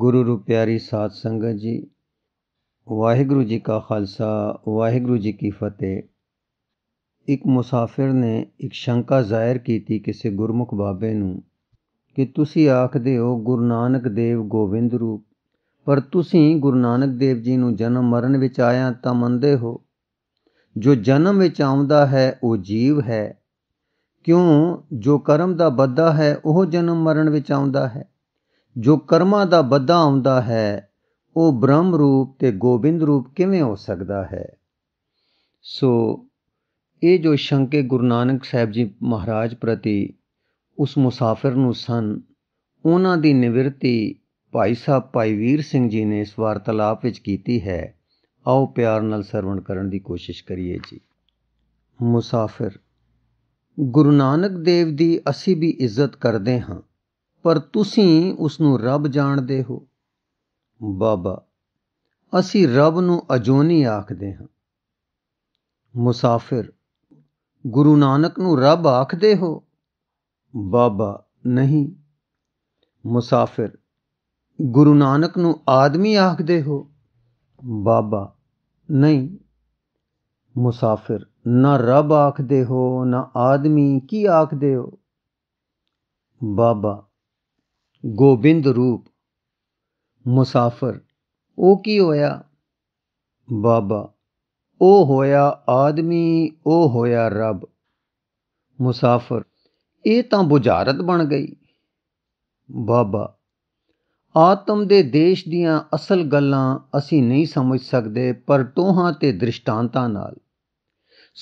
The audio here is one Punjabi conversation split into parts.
ਗੁਰੂ ਰੂਪਿਆਰੀ ਸਾਧ ਸੰਗਤ ਜੀ ਵਾਹਿਗੁਰੂ ਜੀ ਕਾ ਖਾਲਸਾ ਵਾਹਿਗੁਰੂ ਜੀ ਕੀ ਫਤਿਹ ਇੱਕ ਮੁਸਾਫਿਰ ਨੇ ਇੱਕ ਸ਼ੰਕਾ ਜ਼ਾਹਿਰ ਕੀਤੀ ਕਿਸੇ ਗੁਰਮੁਖ ਬਾਬੇ ਨੂੰ ਕਿ ਤੁਸੀਂ ਆਖਦੇ ਹੋ ਗੁਰੂ ਨਾਨਕ ਦੇਵ ਗੋਬਿੰਦ ਰੂਪ ਪਰ ਤੁਸੀਂ ਗੁਰੂ ਨਾਨਕ ਦੇਵ ਜੀ ਨੂੰ ਜਨਮ ਮਰਨ ਵਿੱਚ ਆਇਆ ਤਾਂ ਮੰਨਦੇ ਹੋ ਜੋ ਜਨਮ ਵਿੱਚ ਆਉਂਦਾ ਹੈ ਉਹ ਜੀਵ ਹੈ ਕਿਉਂ ਜੋ ਕਰਮ ਦਾ ਬੱਦਾ ਹੈ ਉਹ ਜਨਮ ਮਰਨ ਵਿੱਚ ਆਉਂਦਾ ਹੈ ਜੋ ਕਰਮਾਂ ਦਾ ਬੱਧਾ ਆਉਂਦਾ ਹੈ ਉਹ ਬ੍ਰਹਮ ਰੂਪ ਤੇ ਗੋਬਿੰਦ ਰੂਪ ਕਿਵੇਂ ਹੋ ਸਕਦਾ ਹੈ ਸੋ ਇਹ ਜੋ ਸ਼ੰਕੇ ਗੁਰੂ ਨਾਨਕ ਸਾਹਿਬ ਜੀ ਮਹਾਰਾਜ ਪ੍ਰਤੀ ਉਸ ਮੁਸਾਫਿਰ ਨੂੰ ਸਨ ਉਹਨਾਂ ਦੀ ਨਿਵਰਤੀ ਭਾਈ ਸਾਹਿਬ ਭਾਈ ਵੀਰ ਸਿੰਘ ਜੀ ਨੇ ਇਸ ਵਾਰਤਾਲਾਪ ਵਿੱਚ ਕੀਤੀ ਹੈ ਆਓ ਪਿਆਰ ਨਾਲ ਸਰਵਣ ਕਰਨ ਦੀ ਕੋਸ਼ਿਸ਼ ਕਰੀਏ ਜੀ ਮੁਸਾਫਿਰ ਗੁਰੂ ਨਾਨਕ ਦੇਵ ਦੀ ਅਸੀਂ ਵੀ ਇੱਜ਼ਤ ਕਰਦੇ ਹਾਂ ਪਰ ਤੁਸੀਂ ਉਸ ਨੂੰ ਰੱਬ ਜਾਣਦੇ ਹੋ ਬਾਬਾ ਅਸੀਂ ਰੱਬ ਨੂੰ ਅਜੋਨੀ ਆਖਦੇ ਹਾਂ ਮੁਸਾਫਿਰ ਗੁਰੂ ਨਾਨਕ ਨੂੰ ਰੱਬ ਆਖਦੇ ਹੋ ਬਾਬਾ ਨਹੀਂ ਮੁਸਾਫਿਰ ਗੁਰੂ ਨਾਨਕ ਨੂੰ ਆਦਮੀ ਆਖਦੇ ਹੋ ਬਾਬਾ ਨਹੀਂ ਮੁਸਾਫਿਰ ਨਾ ਰੱਬ ਆਖਦੇ ਹੋ ਨਾ ਆਦਮੀ ਕੀ ਆਖਦੇ ਹੋ ਬਾਬਾ ਗੋਬਿੰਦ ਰੂਪ ਮੁਸਾਫਰ ਉਹ ਕੀ ਹੋਇਆ ਬਾਬਾ ਉਹ ਹੋਇਆ ਆਦਮੀ ਉਹ ਹੋਇਆ ਰੱਬ ਮੁਸਾਫਰ ਇਹ ਤਾਂ ਬੁਝਾਰਤ ਬਣ ਗਈ ਬਾਬਾ ਆਤਮ ਦੇ ਦੇਸ਼ ਦੀਆਂ ਅਸਲ ਗੱਲਾਂ ਅਸੀਂ ਨਹੀਂ ਸਮਝ ਸਕਦੇ ਪਰ ਤੋਹਾਂ ਤੇ ਦ੍ਰਿਸ਼ਟਾਂਤਾਂ ਨਾਲ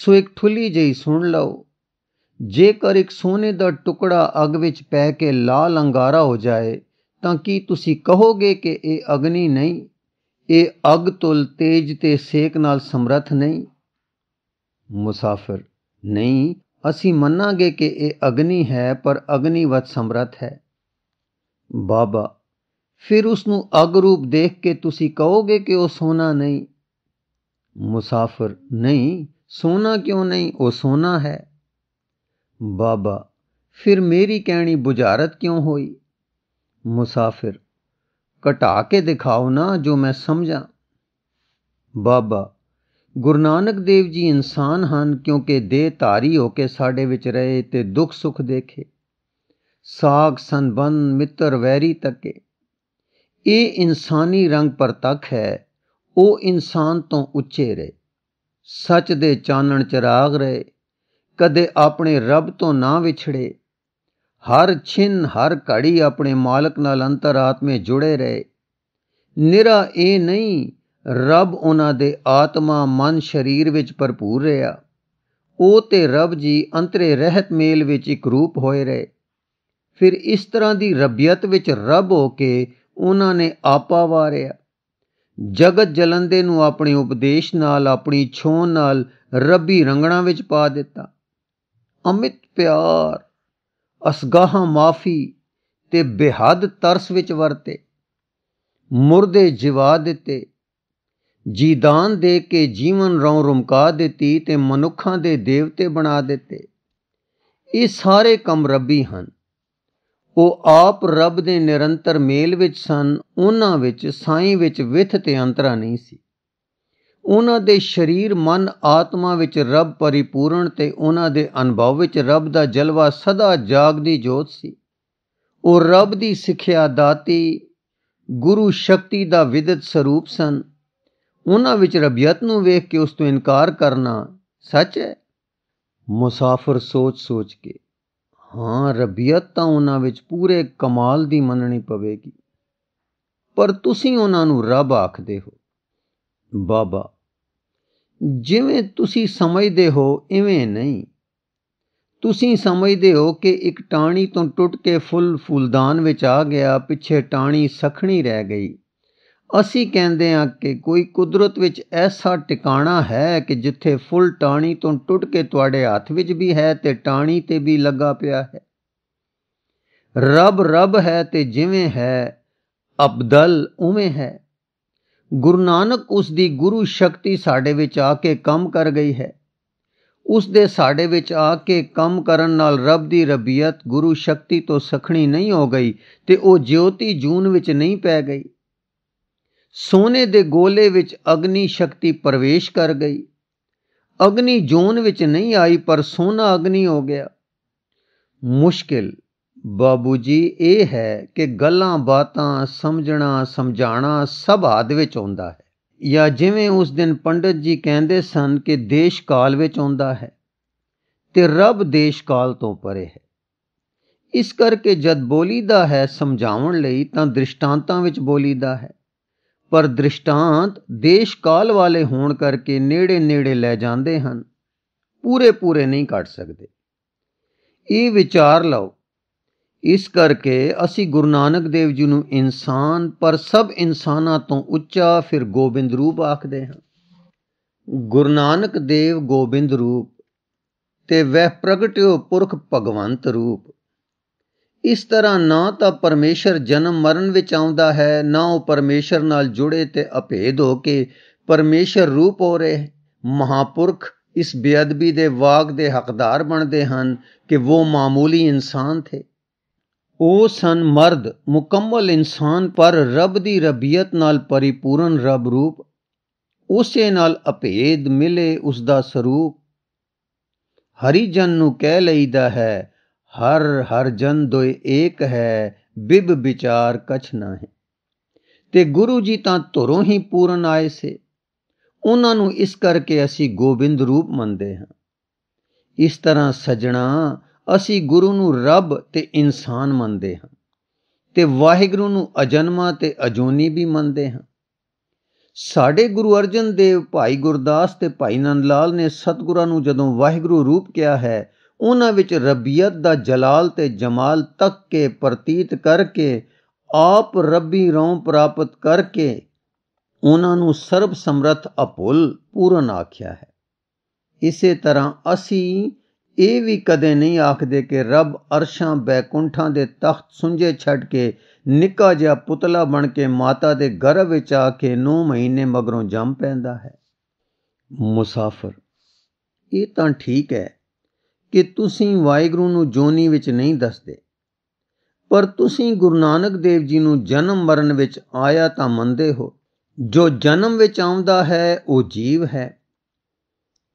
ਸੋ ਇੱਕ ਠੁੱਲੀ ਜਈ ਸੁਣ ਲਓ ਜੇਕਰ ਇੱਕ ਸੋਨੇ ਦਾ ਟੁਕੜਾ ਅਗ ਵਿੱਚ ਪੈ ਕੇ ਲਾਲ ਅੰਗਾਰਾ ਹੋ ਜਾਏ ਤਾਂ ਕੀ ਤੁਸੀਂ ਕਹੋਗੇ ਕਿ ਇਹ ਅਗਨੀ ਨਹੀਂ ਇਹ ਅਗ ਤੁਲ ਤੇਜ ਤੇ ਸੇਕ ਨਾਲ ਸਮਰਥ ਨਹੀਂ ਮੁਸਾਫਿਰ ਨਹੀਂ ਅਸੀਂ ਮੰਨਾਂਗੇ ਕਿ ਇਹ ਅਗਨੀ ਹੈ ਪਰ ਅਗਨੀ ਵੱਤ ਸਮਰਥ ਹੈ ਬਾਬਾ ਫਿਰ ਉਸ ਨੂੰ ਅਗ ਰੂਪ ਦੇਖ ਕੇ ਤੁਸੀਂ ਕਹੋਗੇ ਕਿ ਉਹ ਸੋਨਾ ਨਹੀਂ ਮੁਸਾਫਿਰ ਨਹੀਂ ਸੋਨਾ ਕਿਉਂ ਨਹੀਂ ਉਹ ਸੋਨਾ ਹੈ ਬਾਬਾ ਫਿਰ ਮੇਰੀ ਕਹਿਣੀ ਬੁਝਾਰਤ ਕਿਉਂ ਹੋਈ ਮੁਸਾਫਿਰ ਘਟਾ ਕੇ ਦਿਖਾਓ ਨਾ ਜੋ ਮੈਂ ਸਮਝਾਂ ਬਾਬਾ ਗੁਰੂ ਨਾਨਕ ਦੇਵ ਜੀ ਇਨਸਾਨ ਹਨ ਕਿਉਂਕਿ ਦੇਹ ਧਾਰੀ ਹੋ ਕੇ ਸਾਡੇ ਵਿੱਚ ਰਹੇ ਤੇ ਦੁੱਖ ਸੁੱਖ ਦੇਖੇ ਸਾਗ ਸੰਬੰਧ ਮਿੱਤਰ ਵੈਰੀ ਤੱਕੇ ਇਹ ਇਨਸਾਨੀ ਰੰਗ ਪਰ ਤੱਕ ਹੈ ਉਹ ਇਨਸਾਨ ਤੋਂ ਉੱਚੇ ਰਹੇ ਸੱਚ ਦੇ ਚਾਨਣ ਚਰਾਗ ਰਹੇ ਕਦੇ ਆਪਣੇ ਰੱਬ ਤੋਂ ਨਾ ਵਿਛੜੇ ਹਰ ਛਿਨ ਹਰ ਘੜੀ ਆਪਣੇ ਮਾਲਕ ਨਾਲ ਅੰਤਰਾਤਮੇ ਜੁੜੇ ਰਹੇ ਨਿਰਾ ਇਹ ਨਹੀਂ ਰੱਬ ਉਹਨਾਂ ਦੇ ਆਤਮਾ ਮਨ ਸਰੀਰ ਵਿੱਚ ਭਰਪੂਰ ਰਿਹਾ ਉਹ ਤੇ ਰੱਬ ਜੀ ਅੰਤਰੇ ਰਹਿਤ ਮੇਲ ਵਿੱਚ ਇੱਕ ਰੂਪ ਹੋਏ ਰਹੇ ਫਿਰ ਇਸ ਤਰ੍ਹਾਂ ਦੀ ਰਬੀਅਤ ਵਿੱਚ ਰੱਬ ਹੋ ਕੇ ਉਹਨਾਂ ਨੇ ਆਪਾ ਵਾਰਿਆ ਜਗਤ ਜਲੰਦੇ ਨੂੰ ਆਪਣੇ ਉਪਦੇਸ਼ ਨਾਲ ਆਪਣੀ ਛੋਹ ਨਾਲ ਰੱਬੀ ਰੰਗਣਾ ਵਿੱਚ ਪਾ ਦਿੱਤਾ ਅਮਿਤ ਪਿਆਰ ਅਸਗਾਹ ਮਾਫੀ ਤੇ ਬਿਹਦ ਤਰਸ ਵਿੱਚ ਵਰਤੇ ਮੁਰਦੇ ਜਿਵਾ ਦਿੱਤੇ ਜੀਦਾਨ ਦੇ ਕੇ ਜੀਵਨ ਰੌ ਰੁਮਕਾ ਦਿੱਤੀ ਤੇ ਮਨੁੱਖਾਂ ਦੇ ਦੇਵਤੇ ਬਣਾ ਦਿੱਤੇ ਇਹ ਸਾਰੇ ਕੰਮ ਰੱਬੀ ਹਨ ਉਹ ਆਪ ਰੱਬ ਦੇ ਨਿਰੰਤਰ ਮੇਲ ਵਿੱਚ ਸਨ ਉਹਨਾਂ ਵਿੱਚ ਸਾਈਂ ਵਿੱਚ ਵਿਥ ਤੇ ਅੰਤਰਾ ਨਹੀਂ ਸੀ ਉਹਨਾਂ ਦੇ ਸਰੀਰ ਮਨ ਆਤਮਾ ਵਿੱਚ ਰੱਬ ਪਰਿਪੂਰਨ ਤੇ ਉਹਨਾਂ ਦੇ ਅਨੁਭਵ ਵਿੱਚ ਰੱਬ ਦਾ ਜਲਵਾ ਸਦਾ ਜਾਗਦੀ ਜੋਤ ਸੀ ਉਹ ਰੱਬ ਦੀ ਸਿੱਖਿਆ ਦਾਤੀ ਗੁਰੂ ਸ਼ਕਤੀ ਦਾ ਵਿਦਿਤ ਸਰੂਪ ਸਨ ਉਹਨਾਂ ਵਿੱਚ ਰਬੀਅਤ ਨੂੰ ਵੇਖ ਕੇ ਉਸ ਤੋਂ ਇਨਕਾਰ ਕਰਨਾ ਸੱਚ ਹੈ ਮੁਸਾਫਰ ਸੋਚ ਸੋਚ ਕੇ ਹਾਂ ਰਬੀਅਤ ਤਾਂ ਉਹਨਾਂ ਵਿੱਚ ਪੂਰੇ ਕਮਾਲ ਦੀ ਮੰਨਣੀ ਪਵੇਗੀ ਪਰ ਤੁਸੀਂ ਉਹਨਾਂ ਨੂੰ ਰੱਬ ਆਖਦੇ ਹੋ ਬਾਬਾ ਜਿਵੇਂ ਤੁਸੀਂ ਸਮਝਦੇ ਹੋ ਇਵੇਂ ਨਹੀਂ ਤੁਸੀਂ ਸਮਝਦੇ ਹੋ ਕਿ ਇੱਕ ਟਾਣੀ ਤੋਂ ਟੁੱਟ ਕੇ ਫੁੱਲ ਫੁੱਲਦਾਨ ਵਿੱਚ ਆ ਗਿਆ ਪਿੱਛੇ ਟਾਣੀ ਸਖਣੀ ਰਹਿ ਗਈ ਅਸੀਂ ਕਹਿੰਦੇ ਹਾਂ ਕਿ ਕੋਈ ਕੁਦਰਤ ਵਿੱਚ ਐਸਾ ਟਿਕਾਣਾ ਹੈ ਕਿ ਜਿੱਥੇ ਫੁੱਲ ਟਾਣੀ ਤੋਂ ਟੁੱਟ ਕੇ ਤੁਹਾਡੇ ਹੱਥ ਵਿੱਚ ਵੀ ਹੈ ਤੇ ਟਾਣੀ ਤੇ ਵੀ ਲੱਗਾ ਪਿਆ ਹੈ ਰੱਬ ਰੱਬ ਹੈ ਤੇ ਜਿਵੇਂ ਹੈ ਅਬਦਲ ਉਵੇਂ ਹੈ ਗੁਰੂ ਨਾਨਕ ਉਸ ਦੀ ਗੁਰੂ ਸ਼ਕਤੀ ਸਾਡੇ ਵਿੱਚ ਆ ਕੇ ਕੰਮ ਕਰ ਗਈ ਹੈ ਉਸ ਦੇ ਸਾਡੇ ਵਿੱਚ ਆ ਕੇ ਕੰਮ ਕਰਨ ਨਾਲ ਰੱਬ ਦੀ ਰਬੀਅਤ ਗੁਰੂ ਸ਼ਕਤੀ ਤੋਂ ਸਖਣੀ ਨਹੀਂ ਹੋ ਗਈ ਤੇ ਉਹ ਜੋਤੀ ਜੂਨ ਵਿੱਚ ਨਹੀਂ ਪੈ ਗਈ ਸੋਨੇ ਦੇ ਗੋਲੇ ਵਿੱਚ ਅਗਨੀ ਸ਼ਕਤੀ ਪ੍ਰਵੇਸ਼ ਕਰ ਗਈ ਅਗਨੀ ਜੂਨ ਵਿੱਚ ਨਹੀਂ ਆਈ ਪਰ ਸੋਨਾ ਅਗਨੀ ਹੋ ਗਿਆ ਮੁਸ਼ਕਿਲ ਬਾਬੂ ਜੀ ਇਹ ਹੈ ਕਿ ਗੱਲਾਂ ਬਾਤਾਂ ਸਮਝਣਾ ਸਮਝਾਣਾ ਸਭ ਆਦ ਵਿੱਚ ਆਉਂਦਾ ਹੈ ਜਾਂ ਜਿਵੇਂ ਉਸ ਦਿਨ ਪੰਡਤ ਜੀ ਕਹਿੰਦੇ ਸਨ ਕਿ ਦੇਸ਼ ਕਾਲ ਵਿੱਚ ਆਉਂਦਾ ਹੈ ਤੇ ਰੱਬ ਦੇਸ਼ ਕਾਲ ਤੋਂ ਪਰੇ ਹੈ ਇਸ ਕਰਕੇ ਜਦ ਬੋਲੀਦਾ ਹੈ ਸਮਝਾਉਣ ਲਈ ਤਾਂ ਦ੍ਰਿਸ਼ਟਾਂਤਾਂ ਵਿੱਚ ਬੋਲੀਦਾ ਹੈ ਪਰ ਦ੍ਰਿਸ਼ਟਾਂਤ ਦੇਸ਼ ਕਾਲ ਵਾਲੇ ਹੋਣ ਕਰਕੇ ਨੇੜੇ ਨੇੜੇ ਲੈ ਜਾਂਦੇ ਹਨ ਪੂਰੇ ਪੂਰੇ ਨਹੀਂ ਕੱਢ ਸਕਦੇ ਇਹ ਵਿਚਾਰ ਲਓ ਇਸ ਕਰਕੇ ਅਸੀਂ ਗੁਰੂ ਨਾਨਕ ਦੇਵ ਜੀ ਨੂੰ ਇਨਸਾਨ ਪਰ ਸਭ ਇਨਸਾਨਾਂ ਤੋਂ ਉੱਚਾ ਫਿਰ ਗੋਬਿੰਦ ਰੂਪ ਆਖਦੇ ਹਾਂ ਗੁਰੂ ਨਾਨਕ ਦੇਵ ਗੋਬਿੰਦ ਰੂਪ ਤੇ ਵਹਿ ਪ੍ਰਗਟਿਓ ਪੁਰਖ ਭਗਵੰਤ ਰੂਪ ਇਸ ਤਰ੍ਹਾਂ ਨਾ ਤਾਂ ਪਰਮੇਸ਼ਰ ਜਨਮ ਮਰਨ ਵਿੱਚ ਆਉਂਦਾ ਹੈ ਨਾ ਉਹ ਪਰਮੇਸ਼ਰ ਨਾਲ ਜੁੜੇ ਤੇ ਅਭੇਦ ਹੋ ਕੇ ਪਰਮੇਸ਼ਰ ਰੂਪ ਹੋ ਰਹੇ ਮਹਾਪੁਰਖ ਇਸ ਬੇਅਦਬੀ ਦੇ ਵਾਕ ਦੇ ਹੱਕਦਾਰ ਬਣਦੇ ਹਨ ਕਿ ਉਹ ਮਾਮੂਲੀ ਇਨਸਾਨ ਥੇ ਉਹ ਸਨ ਮਰਦ ਮੁਕੰਮਲ ਇਨਸਾਨ ਪਰ ਰੱਬ ਦੀ ਰਬੀਅਤ ਨਾਲ ਪਰਿਪੂਰਨ ਰੱਬ ਰੂਪ ਉਸੇ ਨਾਲ ਅਭੇਦ ਮਿਲੇ ਉਸ ਦਾ ਸਰੂਪ ਹਰੀ ਜਨ ਨੂੰ ਕਹਿ ਲਈਦਾ ਹੈ ਹਰ ਹਰ ਜਨ ਦੋਇ ਏਕ ਹੈ ਬਿਬ ਵਿਚਾਰ ਕਛ ਨਾ ਹੈ ਤੇ ਗੁਰੂ ਜੀ ਤਾਂ ਧੁਰੋਂ ਹੀ ਪੂਰਨ ਆਏ ਸੇ ਉਹਨਾਂ ਨੂੰ ਇਸ ਕਰਕੇ ਅਸੀਂ ਗੋਬਿੰਦ ਰੂਪ ਮੰਨਦੇ ਹਾਂ ਇਸ ਤਰ੍ਹਾਂ ਸਜਣਾ ਅਸੀਂ ਗੁਰੂ ਨੂੰ ਰੱਬ ਤੇ ਇਨਸਾਨ ਮੰਨਦੇ ਹਾਂ ਤੇ ਵਾਹਿਗੁਰੂ ਨੂੰ ਅਜਨਮਾ ਤੇ ਅਜੋਨੀ ਵੀ ਮੰਨਦੇ ਹਾਂ ਸਾਡੇ ਗੁਰੂ ਅਰਜਨ ਦੇਵ ਭਾਈ ਗੁਰਦਾਸ ਤੇ ਭਾਈ ਨੰਦ ਲਾਲ ਨੇ ਸਤਿਗੁਰਾਂ ਨੂੰ ਜਦੋਂ ਵਾਹਿਗੁਰੂ ਰੂਪ ਕਿਹਾ ਹੈ ਉਹਨਾਂ ਵਿੱਚ ਰੱਬੀਅਤ ਦਾ ਜਲਾਲ ਤੇ ਜਮਾਲ ਤੱਕ ਕੇ ਪ੍ਰਤੀਤ ਕਰਕੇ ਆਪ ਰੱਬੀ ਰੌਂ ਪ੍ਰਾਪਤ ਕਰਕੇ ਉਹਨਾਂ ਨੂੰ ਸਰਬ ਸਮਰਥ ਅਪੁੱਲ ਪੂਰਨ ਆਖਿਆ ਹੈ ਇਸੇ ਤਰ੍ਹਾਂ ਅਸੀਂ ਇਹ ਵੀ ਕਦੇ ਨਹੀਂ ਆਖਦੇ ਕਿ ਰੱਬ ਅਰਸ਼ਾਂ ਬੈਕੁੰਠਾਂ ਦੇ ਤਖਤ ਸੁੰਝੇ ਛੱਡ ਕੇ ਨਿੱਕਾ ਜਿਹਾ ਪੁਤਲਾ ਬਣ ਕੇ ਮਾਤਾ ਦੇ ਗਰਭ ਵਿੱਚ ਆ ਕੇ 9 ਮਹੀਨੇ ਮਗਰੋਂ ਜੰਮ ਪੈਂਦਾ ਹੈ ਮੁਸਾਫਰ ਇਹ ਤਾਂ ਠੀਕ ਹੈ ਕਿ ਤੁਸੀਂ ਵਾਹਿਗੁਰੂ ਨੂੰ ਜੋਨੀ ਵਿੱਚ ਨਹੀਂ ਦੱਸਦੇ ਪਰ ਤੁਸੀਂ ਗੁਰੂ ਨਾਨਕ ਦੇਵ ਜੀ ਨੂੰ ਜਨਮ ਮਰਨ ਵਿੱਚ ਆਇਆ ਤਾਂ ਮੰਨਦੇ ਹੋ ਜੋ ਜਨਮ ਵਿੱਚ ਆਉਂਦਾ ਹੈ ਉਹ ਜੀਵ ਹੈ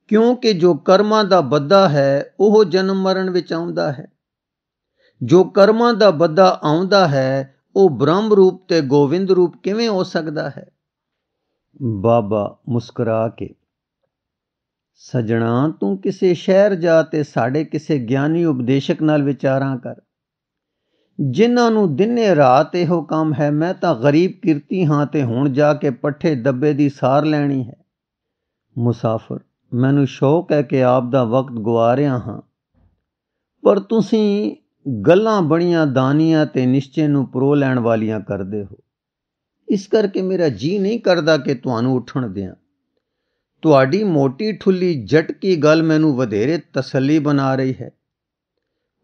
ਕਿਉਂਕਿ ਜੋ ਕਰਮਾਂ ਦਾ ਬੱਦਾ ਹੈ ਉਹ ਜਨਮ ਮਰਨ ਵਿੱਚ ਆਉਂਦਾ ਹੈ ਜੋ ਕਰਮਾਂ ਦਾ ਬੱਦਾ ਆਉਂਦਾ ਹੈ ਉਹ ਬ੍ਰਹਮ ਰੂਪ ਤੇ ਗੋਵਿੰਦ ਰੂਪ ਕਿਵੇਂ ਹੋ ਸਕਦਾ ਹੈ ਬਾਬਾ ਮੁਸਕਰਾ ਕੇ ਸਜਣਾ ਤੂੰ ਕਿਸੇ ਸ਼ਹਿਰ ਜਾ ਤੇ ਸਾਡੇ ਕਿਸੇ ਗਿਆਨੀ ਉਪਦੇਸ਼ਕ ਨਾਲ ਵਿਚਾਰਾਂ ਕਰ ਜਿਨ੍ਹਾਂ ਨੂੰ ਦਿਨੇ ਰਾਤ ਇਹੋ ਕੰਮ ਹੈ ਮੈਂ ਤਾਂ ਗਰੀਬ ਕਿਰਤੀ ਹਾਂ ਤੇ ਹੁਣ ਜਾ ਕੇ ਪੱਠੇ ਦੱਬੇ ਦੀ ਸਾਰ ਲੈਣੀ ਹੈ ਮੁਸਾਫਰ ਮੈਨੂੰ ਸ਼ੌਕ ਹੈ ਕਿ ਆਪ ਦਾ ਵਕਤ ਗਵਾ ਰਿਹਾ ਹਾਂ ਪਰ ਤੁਸੀਂ ਗੱਲਾਂ ਬੜੀਆਂ ਦਾਨੀਆਂ ਤੇ ਨਿਸ਼ਚੇ ਨੂੰ ਪਰੋ ਲੈਣ ਵਾਲੀਆਂ ਕਰਦੇ ਹੋ ਇਸ ਕਰਕੇ ਮੇਰਾ ਜੀ ਨਹੀਂ ਕਰਦਾ ਕਿ ਤੁਹਾਨੂੰ ਉੱਠਣ ਦਿਆਂ ਤੁਹਾਡੀ ਮੋਟੀ ਠੁੱਲੀ ਕੀ ਗੱਲ ਮੈਨੂੰ ਵਧੇਰੇ ਤਸੱਲੀ ਬਣਾ ਰਹੀ ਹੈ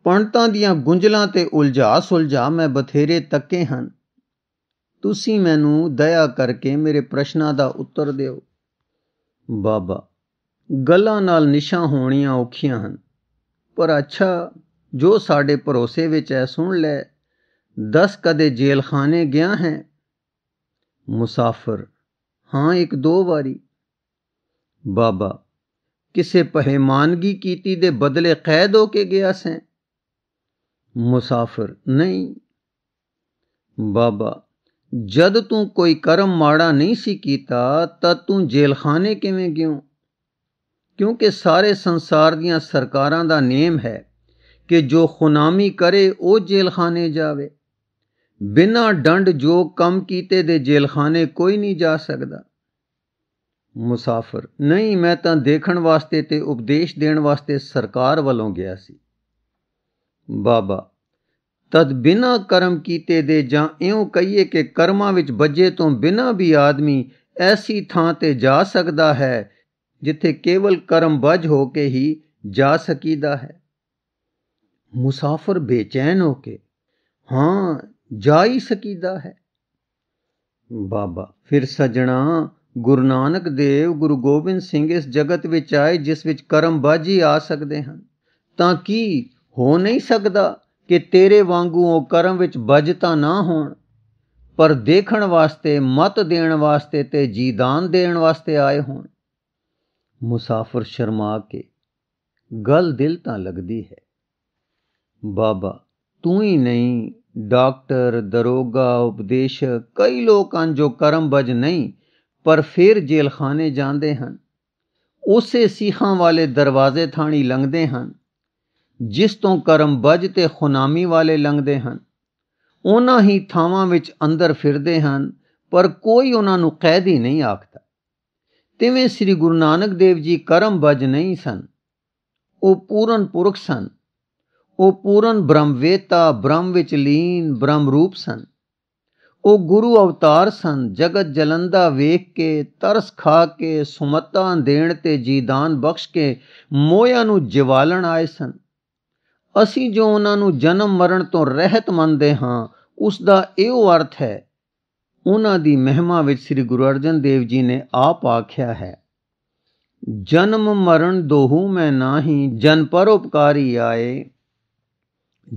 ਪੰਡਤਾਂ ਦੀਆਂ ਗੁੰਝਲਾਂ ਤੇ ਉਲਝਾ ਸੁਲਝਾ ਮੈਂ ਬਥੇਰੇ ਤੱਕੇ ਹਨ ਤੁਸੀਂ ਮੈਨੂੰ ਦਇਆ ਕਰਕੇ ਮੇਰੇ ਪ੍ਰਸ਼ਨਾਂ ਦਾ ਉੱਤਰ ਦਿਓ ਬਾਬਾ ਗੱਲਾਂ ਨਾਲ ਨਿਸ਼ਾਂ ਹੋਣੀਆਂ ਔਖੀਆਂ ਹਨ ਪਰ ਅੱਛਾ ਜੋ ਸਾਡੇ ਭਰੋਸੇ ਵਿੱਚ ਐ ਸੁਣ ਲੈ ਦਸ ਕਦੇ ਜੇਲਖਾਨੇ ਗਿਆ ਹੈ ਮੁਸਾਫਰ ਹਾਂ ਇੱਕ ਦੋ ਵਾਰੀ ਬਾਬਾ ਕਿਸੇ ਪਹਿਮਾਨਗੀ ਕੀਤੀ ਦੇ ਬਦਲੇ ਕੈਦ ਹੋ ਕੇ ਗਿਆ ਸੈਂ ਮੁਸਾਫਰ ਨਹੀਂ ਬਾਬਾ ਜਦ ਤੂੰ ਕੋਈ ਕਰਮ ਮਾੜਾ ਨਹੀਂ ਸੀ ਕੀਤਾ ਤਾਂ ਤੂੰ ਜੇਲਖਾਨੇ ਕਿਵੇਂ ਗਿਆ ਕਿਉਂਕਿ ਸਾਰੇ ਸੰਸਾਰ ਦੀਆਂ ਸਰਕਾਰਾਂ ਦਾ ਨੇਮ ਹੈ ਕਿ ਜੋ ਖੁਨਾਮੀ ਕਰੇ ਉਹ ਜੇਲਖਾਨੇ ਜਾਵੇ ਬਿਨਾਂ ਡੰਡ ਜੋ ਕੰਮ ਕੀਤੇ ਦੇ ਜੇਲਖਾਨੇ ਕੋਈ ਨਹੀਂ ਜਾ ਸਕਦਾ ਮੁਸਾਫਰ ਨਹੀਂ ਮੈਂ ਤਾਂ ਦੇਖਣ ਵਾਸਤੇ ਤੇ ਉਪਦੇਸ਼ ਦੇਣ ਵਾਸਤੇ ਸਰਕਾਰ ਵੱਲੋਂ ਗਿਆ ਸੀ ਬਾਬਾ ਤਦ ਬਿਨਾ ਕਰਮ ਕੀਤੇ ਦੇ ਜਾਂ ਇਉਂ ਕਹੀਏ ਕਿ ਕਰਮਾਂ ਵਿੱਚ ਵੱਜੇ ਤੋਂ ਬਿਨਾ ਵੀ ਆਦਮੀ ਐਸੀ ਥਾਂ ਤੇ ਜਾ ਸਕਦਾ ਹੈ ਜਿੱਥੇ ਕੇਵਲ ਕਰਮਬੱਜ ਹੋ ਕੇ ਹੀ ਜਾ ਸਕੀਦਾ ਹੈ ਮੁਸਾਫਰ ਬੇਚੈਨ ਹੋ ਕੇ ਹਾਂ ਜਾ ਹੀ ਸਕੀਦਾ ਹੈ ਬਾਬਾ ਫਿਰ ਸਜਣਾ ਗੁਰੂ ਨਾਨਕ ਦੇਵ ਗੁਰੂ ਗੋਬਿੰਦ ਸਿੰਘ ਇਸ ਜਗਤ ਵਿੱਚ ਆਏ ਜਿਸ ਵਿੱਚ ਕਰਮਬੱਜ ਹੀ ਆ ਸਕਦੇ ਹਨ ਤਾਂ ਕੀ ਹੋ ਨਹੀਂ ਸਕਦਾ ਕਿ ਤੇਰੇ ਵਾਂਗੂ ਉਹ ਕਰਮ ਵਿੱਚ ਤਾਂ ਨਾ ਹੋਣ ਪਰ ਦੇਖਣ ਵਾਸਤੇ ਮਤ ਦੇਣ ਵਾਸਤੇ ਤੇ ਜੀਦਾਨ ਦੇਣ ਵਾਸਤੇ ਆਏ ਹੋਣ ਮੁਸਾਫਰ ਸ਼ਰਮਾ ਕੇ ਗਲ ਦਿਲ ਤਾਂ ਲੱਗਦੀ ਹੈ ਬਾਬਾ ਤੂੰ ਹੀ ਨਹੀਂ ਡਾਕਟਰ ਦਰੋਗਾ ਉਪਦੇਸ਼ ਕਈ ਲੋਕਾਂ ਜੋ ਕਰਮ ਬਜ ਨਹੀਂ ਪਰ ਫਿਰ ਜੇਲਖਾਨੇ ਜਾਂਦੇ ਹਨ ਉਸੇ ਸੀਖਾਂ ਵਾਲੇ ਦਰਵਾਜ਼ੇ ਥਾਣੀ ਲੰਘਦੇ ਹਨ ਜਿਸ ਤੋਂ ਕਰਮ ਬਜ ਤੇ ਖੁਨਾਮੀ ਵਾਲੇ ਲੰਘਦੇ ਹਨ ਉਹਨਾਂ ਹੀ ਥਾਵਾਂ ਵਿੱਚ ਅੰਦਰ ਫਿਰਦੇ ਹਨ ਪਰ ਕੋਈ ਉਹਨਾਂ ਨੂੰ ਕੈਦੀ ਨਹੀਂ ਆਖਦਾ ਤਿਵੇਂ ਸ੍ਰੀ ਗੁਰੂ ਨਾਨਕ ਦੇਵ ਜੀ ਬਜ ਨਹੀਂ ਸਨ ਉਹ ਪੂਰਨ ਪੁਰਖ ਸਨ ਉਹ ਪੂਰਨ ਬ੍ਰਹਮਵੇਤਾ ਬ੍ਰਹਮ ਵਿੱਚ ਲੀਨ ਬ੍ਰਹਮ ਰੂਪ ਸਨ ਉਹ ਗੁਰੂ ਅਵਤਾਰ ਸਨ ਜਗਤ ਜਲੰਦਾ ਵੇਖ ਕੇ ਤਰਸ ਖਾ ਕੇ ਸੁਮਤਾਂ ਦੇਣ ਤੇ ਜੀਦਾਨ ਬਖਸ਼ ਕੇ ਮੋਇਆਂ ਨੂੰ ਜਿਵਾਲਣ ਆਏ ਸਨ ਅਸੀਂ ਜੋ ਉਹਨਾਂ ਨੂੰ ਜਨਮ ਮਰਨ ਤੋਂ ਰਹਿਤ ਮੰਨਦੇ ਹਾਂ ਉਸ ਦਾ ਇਹੋ ਅਰਥ ਹੈ ਉਹਨਾਂ ਦੀ ਮਹਿਮਾ ਵਿੱਚ ਸ੍ਰੀ ਗੁਰੂ ਅਰਜਨ ਦੇਵ ਜੀ ਨੇ ਆਪ ਆਖਿਆ ਹੈ ਜਨਮ ਮਰਨ ਦੋਹੂ ਮੈਂ ਨਾਹੀ ਜਨ ਪਰਉਪਕਾਰੀ ਆਏ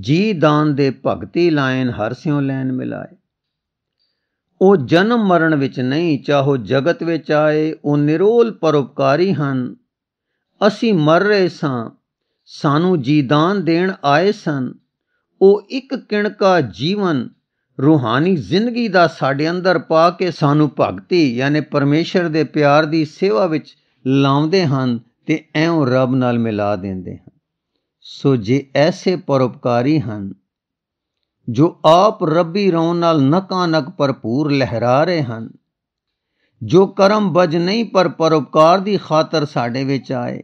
ਜੀ ਦਾਨ ਦੇ ਭਗਤੀ ਲਾਇਨ ਹਰ ਸਿਉ ਲੈਨ ਮਿਲਾਏ ਉਹ ਜਨਮ ਮਰਨ ਵਿੱਚ ਨਹੀਂ ਚਾਹੋ ਜਗਤ ਵਿੱਚ ਆਏ ਉਹ ਨਿਰੋਲ ਪਰਉਪਕਾਰੀ ਹਨ ਅਸੀਂ ਮਰ ਰਹੇ ਸਾਂ ਸਾਨੂੰ ਜੀ ਦਾਨ ਦੇਣ ਆਏ ਸਨ ਉਹ ਇੱਕ ਕਿਣਕਾ ਜੀਵਨ ਰੂਹਾਨੀ ਜ਼ਿੰਦਗੀ ਦਾ ਸਾਡੇ ਅੰਦਰ ਪਾ ਕੇ ਸਾਨੂੰ ਭਗਤੀ ਯਾਨੀ ਪਰਮੇਸ਼ਰ ਦੇ ਪਿਆਰ ਦੀ ਸੇਵਾ ਵਿੱਚ ਲਾਉਂਦੇ ਹਨ ਤੇ ਐਉਂ ਰੱਬ ਨਾਲ ਮਿਲਾ ਦਿੰਦੇ ਹਨ ਸੋ ਜੇ ਐਸੇ ਪਰਉਪਕਾਰੀ ਹਨ ਜੋ ਆਪ ਰੱਬੀ ਰੌਣ ਨਾਲ ਨਕਾਨਕ ਭਰਪੂਰ ਲਹਿਰਾ ਰਹੇ ਹਨ ਜੋ ਕਰਮ ਬਜ ਨਹੀਂ ਪਰ ਪਰਉਪਕਾਰ ਦੀ ਖਾਤਰ ਸਾਡੇ ਵਿੱਚ ਆਏ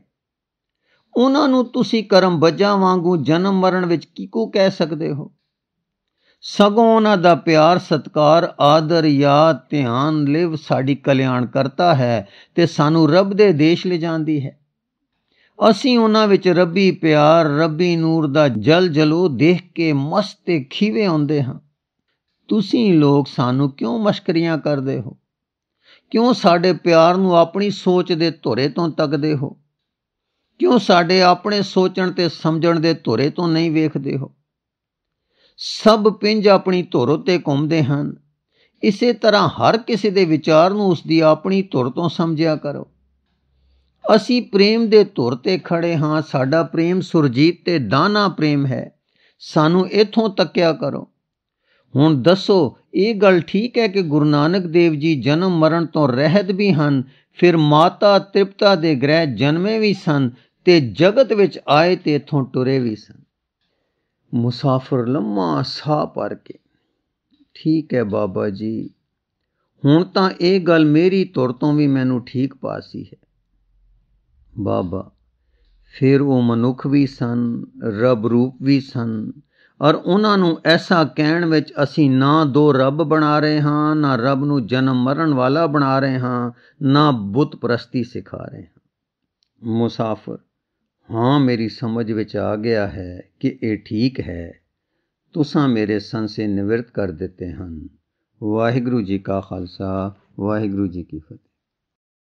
ਉਹਨਾਂ ਨੂੰ ਤੁਸੀਂ ਕਰਮ ਬਜਾਂ ਵਾਂਗੂ ਜਨਮ ਮਰਨ ਵਿੱਚ ਕਿਕੂ ਕਹਿ ਸਕਦੇ ਹੋ ਸਗੋਂ ਉਹਨਾਂ ਦਾ ਪਿਆਰ ਸਤਕਾਰ ਆਦਰ ਯਾ ਧਿਆਨ ਲਿਵ ਸਾਡੀ ਕਲਿਆਣ ਕਰਤਾ ਹੈ ਤੇ ਸਾਨੂੰ ਰੱਬ ਦੇ ਦੇਸ਼ ਲੈ ਜਾਂਦੀ ਹੈ ਅਸੀਂ ਉਹਨਾਂ ਵਿੱਚ ਰੱਬੀ ਪਿਆਰ ਰੱਬੀ ਨੂਰ ਦਾ ਜਲ ਜਲੋ ਦੇਖ ਕੇ ਮਸਤ ਖੀਵੇ ਹੁੰਦੇ ਹਾਂ ਤੁਸੀਂ ਲੋਕ ਸਾਨੂੰ ਕਿਉਂ ਮਸ਼ਕਰੀਆਂ ਕਰਦੇ ਹੋ ਕਿਉਂ ਸਾਡੇ ਪਿਆਰ ਨੂੰ ਆਪਣੀ ਸੋਚ ਦੇ ਧੁਰੇ ਤੋਂ ਤੱਕਦੇ ਹੋ ਕਿਉਂ ਸਾਡੇ ਆਪਣੇ ਸੋਚਣ ਤੇ ਸਮਝਣ ਦੇ ਧੁਰੇ ਤੋਂ ਨਹੀਂ ਵੇਖਦੇ ਹੋ ਸਭ ਪਿੰਜ ਆਪਣੀ ਧੁਰ ਉਤੇ ਘੁੰਮਦੇ ਹਨ ਇਸੇ ਤਰ੍ਹਾਂ ਹਰ ਕਿਸੇ ਦੇ ਵਿਚਾਰ ਨੂੰ ਉਸ ਦੀ ਆਪਣੀ ਧੁਰ ਤੋਂ ਸਮਝਿਆ ਕਰੋ ਅਸੀਂ ਪ੍ਰੇਮ ਦੇ ਧੁਰ ਤੇ ਖੜੇ ਹਾਂ ਸਾਡਾ ਪ੍ਰੇਮ ਸੁਰਜੀਤ ਤੇ ਦਾਨਾ ਪ੍ਰੇਮ ਹੈ ਸਾਨੂੰ ਇਥੋਂ ਤੱਕਿਆ ਕਰੋ ਹੁਣ ਦੱਸੋ ਇਹ ਗੱਲ ਠੀਕ ਹੈ ਕਿ ਗੁਰੂ ਨਾਨਕ ਦੇਵ ਜੀ ਜਨਮ ਮਰਨ ਤੋਂ ਰਹਿਤ ਵੀ ਹਨ ਫਿਰ ਮਾਤਾ ਤ੍ਰਿਪਤਾ ਦੇ ਗ੍ਰਹਿ ਜਨਮੇ ਵੀ ਸਨ ਤੇ ਜਗਤ ਵਿੱਚ ਆਏ ਤੇ ਇਥੋਂ ਟੁਰੇ ਵੀ ਸਨ ਮੁਸਾਫਰ ਲੰਮਾ ਸਾਹ ਭਰ ਕੇ ਠੀਕ ਹੈ ਬਾਬਾ ਜੀ ਹੁਣ ਤਾਂ ਇਹ ਗੱਲ ਮੇਰੀ ਤੁਰ ਤੋਂ ਵੀ ਮੈਨੂੰ ਠੀਕ ਪਾਸੀ ਹੈ ਬਾਬਾ ਫਿਰ ਉਹ ਮਨੁੱਖ ਵੀ ਸਨ ਰਬ ਰੂਪ ਵੀ ਸਨ ਔਰ ਉਹਨਾਂ ਨੂੰ ਐਸਾ ਕਹਿਣ ਵਿੱਚ ਅਸੀਂ ਨਾ ਦੋ ਰੱਬ ਬਣਾ ਰਹੇ ਹਾਂ ਨਾ ਰੱਬ ਨੂੰ ਜਨਮ ਮਰਨ ਵਾਲਾ ਬਣਾ ਰਹੇ ਹਾਂ ਨਾ ਬੁੱਤ ਪ੍ਰਸਤੀ ਸਿਖਾ ਰਹੇ ਹਾਂ ਮੁਸਾਫਰ ਹਾਂ ਮੇਰੀ ਸਮਝ ਵਿੱਚ ਆ ਗਿਆ ਹੈ ਕਿ ਇਹ ਠੀਕ ਹੈ ਤੁਸੀਂ ਮੇਰੇ ਸੰਸੇ ਨਿਵਰਤ ਕਰ ਦਿੱਤੇ ਹਨ ਵਾਹਿਗੁਰੂ ਜੀ ਕਾ ਖਾਲਸਾ ਵਾਹਿਗੁਰੂ ਜੀ ਕੀ ਫਤਿਹ